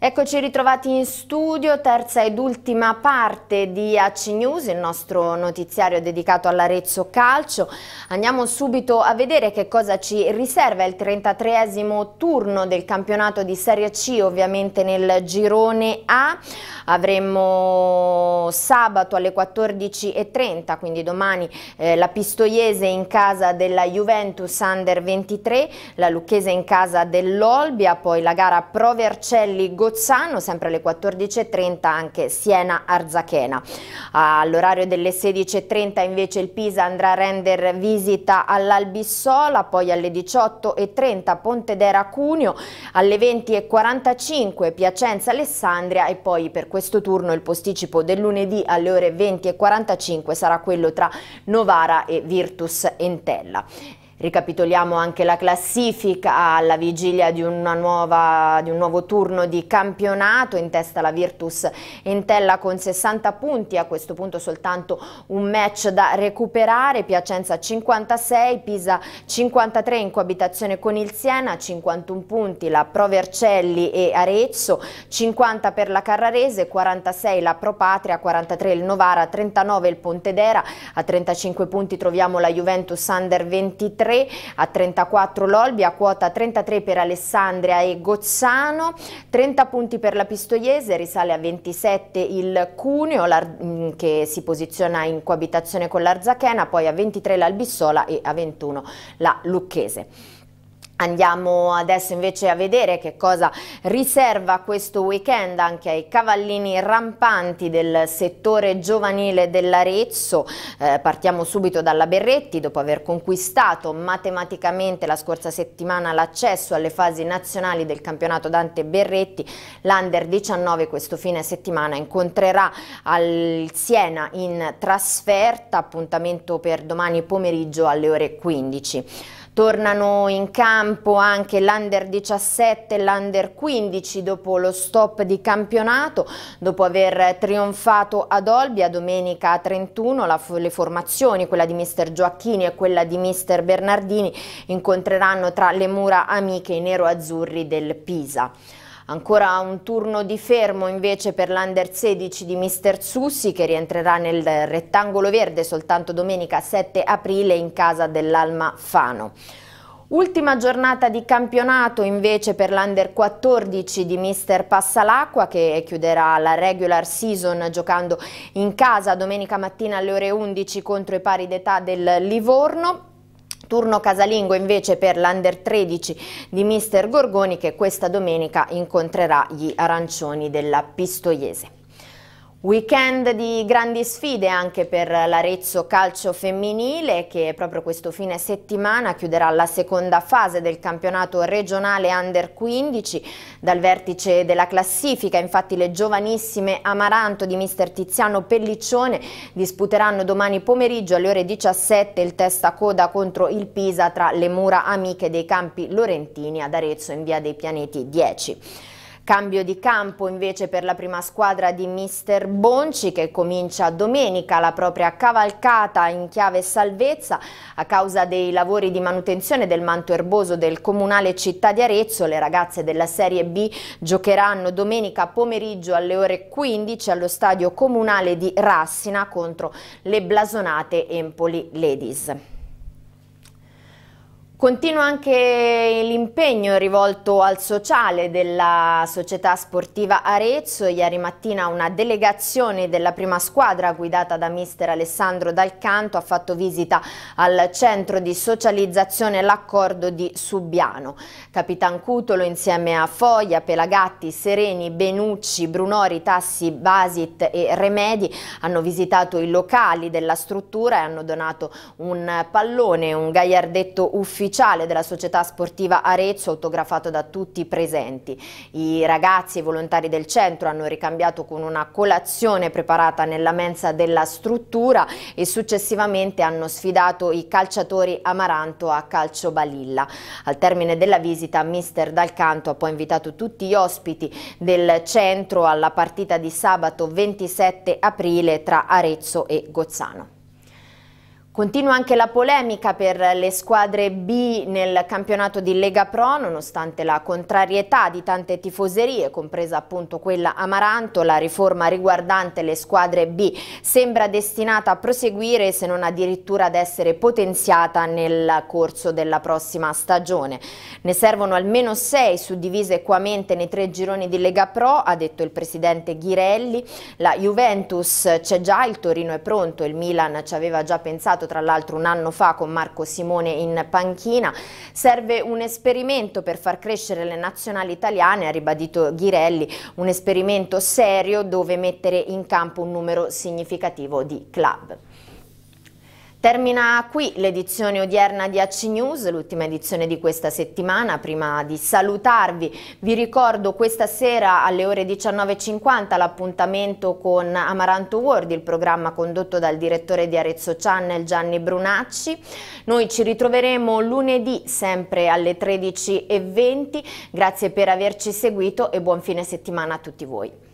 Eccoci ritrovati in studio, terza ed ultima parte di AC News, il nostro notiziario dedicato all'Arezzo Calcio. Andiamo subito a vedere che cosa ci riserva il 33esimo turno del campionato di Serie C, ovviamente nel girone A. Avremo sabato alle 14.30, quindi domani eh, la Pistoiese in casa della Juventus Under 23, la Lucchese in casa dell'Olbia, poi la gara Pro vercelli gozzini Gozzano, sempre alle 14.30 anche Siena-Arzachena. All'orario delle 16.30 invece il Pisa andrà a rendere visita all'Albissola, poi alle 18.30 Ponte d'Era cuneo alle 20.45 Piacenza-Alessandria e poi per questo turno il posticipo del lunedì alle ore 20.45 sarà quello tra Novara e Virtus Entella. Ricapitoliamo anche la classifica alla vigilia di, nuova, di, un nuovo turno di campionato, in testa la Virtus Entella con 60 punti, a questo punto soltanto un match da recuperare, Piacenza 56, Pisa 53 in coabitazione con il Siena, 51 punti la Pro Vercelli e Arezzo, 50 per la Carrarese, 46 la Pro Patria, 43 il Novara, 39 il Pontedera, a 35 punti troviamo la Juventus Under 23, 33, a 34 l'Olbia, quota 33 per Alessandria e Gozzano, 30 punti per la Pistoiese, risale a 27 il Cuneo mm, che si posiziona in coabitazione con l'Arzachena, poi a 23 l'Albissola e a 21 la Lucchese. Andiamo adesso invece a vedere che cosa riserva questo weekend anche ai cavallini rampanti del settore giovanile dell'Arezzo. Eh, partiamo subito dalla Berretti, dopo aver conquistato matematicamente la scorsa settimana l'accesso alle fasi nazionali del campionato Dante Berretti, l'Under 19 questo fine settimana incontrerà al Siena in trasferta, appuntamento per domani pomeriggio alle ore 15. Tornano in campo anche l'Under 17 e l'Under 15 dopo lo stop di campionato, dopo aver trionfato ad Olbia domenica 31, la, le formazioni, quella di mister Gioacchini e quella di mister Bernardini, incontreranno tra le mura amiche i nero-azzurri del Pisa. Ancora un turno di fermo invece per l'Under 16 di Mister Sussi che rientrerà nel rettangolo verde soltanto domenica 7 aprile in casa dell'Alma Fano. Ultima giornata di campionato invece per l'Under 14 di Mister Passalacqua che chiuderà la regular season giocando in casa domenica mattina alle ore 11 contro i pari d'età del Livorno. Turno casalingo invece per l'Under 13 di Mister Gorgoni che questa domenica incontrerà gli arancioni della Pistoiese. Weekend di grandi sfide anche per l'Arezzo Calcio Femminile che proprio questo fine settimana chiuderà la seconda fase del campionato regionale Under 15 dal vertice della classifica. Infatti le giovanissime Amaranto di mister Tiziano Pelliccione disputeranno domani pomeriggio alle ore 17 il testa coda contro il Pisa tra le mura amiche dei campi lorentini ad Arezzo in via dei pianeti 10. Cambio di campo invece per la prima squadra di Mister Bonci che comincia domenica la propria cavalcata in chiave salvezza a causa dei lavori di manutenzione del manto erboso del comunale città di Arezzo. Le ragazze della Serie B giocheranno domenica pomeriggio alle ore 15 allo stadio comunale di Rassina contro le blasonate Empoli Ladies. Continua anche l'impegno rivolto al sociale della società sportiva Arezzo. Ieri mattina una delegazione della prima squadra guidata da mister Alessandro Dalcanto ha fatto visita al centro di socializzazione L'Accordo di Subiano. Capitan Cutolo insieme a Foglia, Pelagatti, Sereni, Benucci, Brunori, Tassi, Basit e Remedi hanno visitato i locali della struttura e hanno donato un pallone, un gaiardetto ufficiale ufficiale della società sportiva Arezzo, autografato da tutti i presenti. I ragazzi e i volontari del centro hanno ricambiato con una colazione preparata nella mensa della struttura e successivamente hanno sfidato i calciatori Amaranto a calcio balilla. Al termine della visita, mister Dal Canto ha poi invitato tutti gli ospiti del centro alla partita di sabato 27 aprile tra Arezzo e Gozzano. Continua anche la polemica per le squadre B nel campionato di Lega Pro, nonostante la contrarietà di tante tifoserie, compresa appunto quella Amaranto, la riforma riguardante le squadre B sembra destinata a proseguire se non addirittura ad essere potenziata nel corso della prossima stagione. Ne servono almeno sei suddivise equamente nei tre gironi di Lega Pro, ha detto il presidente Ghirelli. La Juventus c'è già, il Torino è pronto, il Milan ci aveva già pensato tra l'altro un anno fa con Marco Simone in panchina. Serve un esperimento per far crescere le nazionali italiane, ha ribadito Ghirelli, un esperimento serio dove mettere in campo un numero significativo di club. Termina qui l'edizione odierna di AC News, l'ultima edizione di questa settimana. Prima di salutarvi vi ricordo questa sera alle ore 19.50 l'appuntamento con Amaranto World, il programma condotto dal direttore di Arezzo Channel Gianni Brunacci. Noi ci ritroveremo lunedì sempre alle 13.20. Grazie per averci seguito e buon fine settimana a tutti voi.